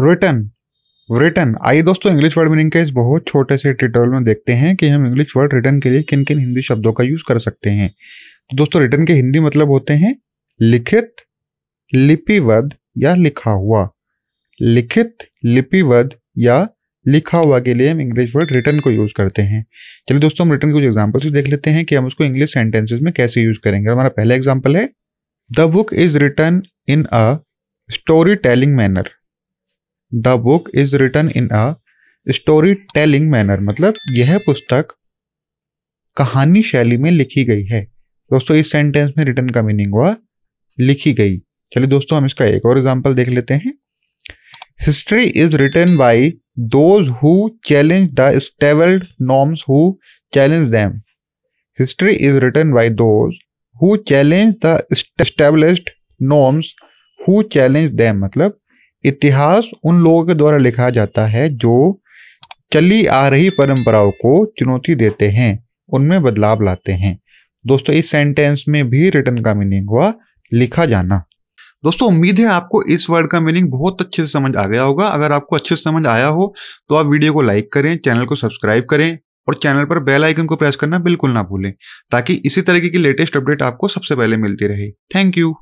return return आइए दोस्तों English word meaning के इस बहुत छोटे से ट्यूटोरियल में देखते हैं कि हम इंग्लिश वर्ड रिटर्न के लिए किन किन हिंदी शब्दों का यूज कर सकते हैं तो दोस्तों रिटर्न के हिंदी मतलब होते हैं लिखित लिपिवद या लिखा हुआ लिखित लिपिवध या लिखा हुआ के लिए हम इंग्लिश वर्ड रिटर्न को यूज़ करते हैं चलिए दोस्तों हम रिटर्न के कुछ एग्जाम्पल्स देख लेते हैं कि हम उसको इंग्लिश सेंटेंसेज में कैसे यूज़ करेंगे हमारा पहला एग्जाम्पल है the book is written in a storytelling manner the book is written in a storytelling manner मतलब यह पुस्तक कहानी शैली में लिखी गई है दोस्तों इस सेंटेंस में रिटर्न का मीनिंग हुआ लिखी गई चलिए दोस्तों हम इसका एक और एग्जाम्पल देख लेते हैं history is written by those who challenge the established norms who challenge them history is written by those who challenge the established norms who challenge them मतलब इतिहास उन लोगों के द्वारा लिखा जाता है जो चली आ रही परंपराओं को चुनौती देते हैं उनमें बदलाव लाते हैं दोस्तों इस सेंटेंस में भी रिटर्न का मीनिंग हुआ लिखा जाना दोस्तों उम्मीद है आपको इस वर्ड का मीनिंग बहुत अच्छे से समझ आ गया होगा अगर आपको अच्छे से समझ आया हो तो आप वीडियो को लाइक करें चैनल को सब्सक्राइब करें और चैनल पर बेल आइकन को प्रेस करना बिल्कुल ना भूलें ताकि इसी तरीके की लेटेस्ट अपडेट आपको सबसे पहले मिलती रहे थैंक यू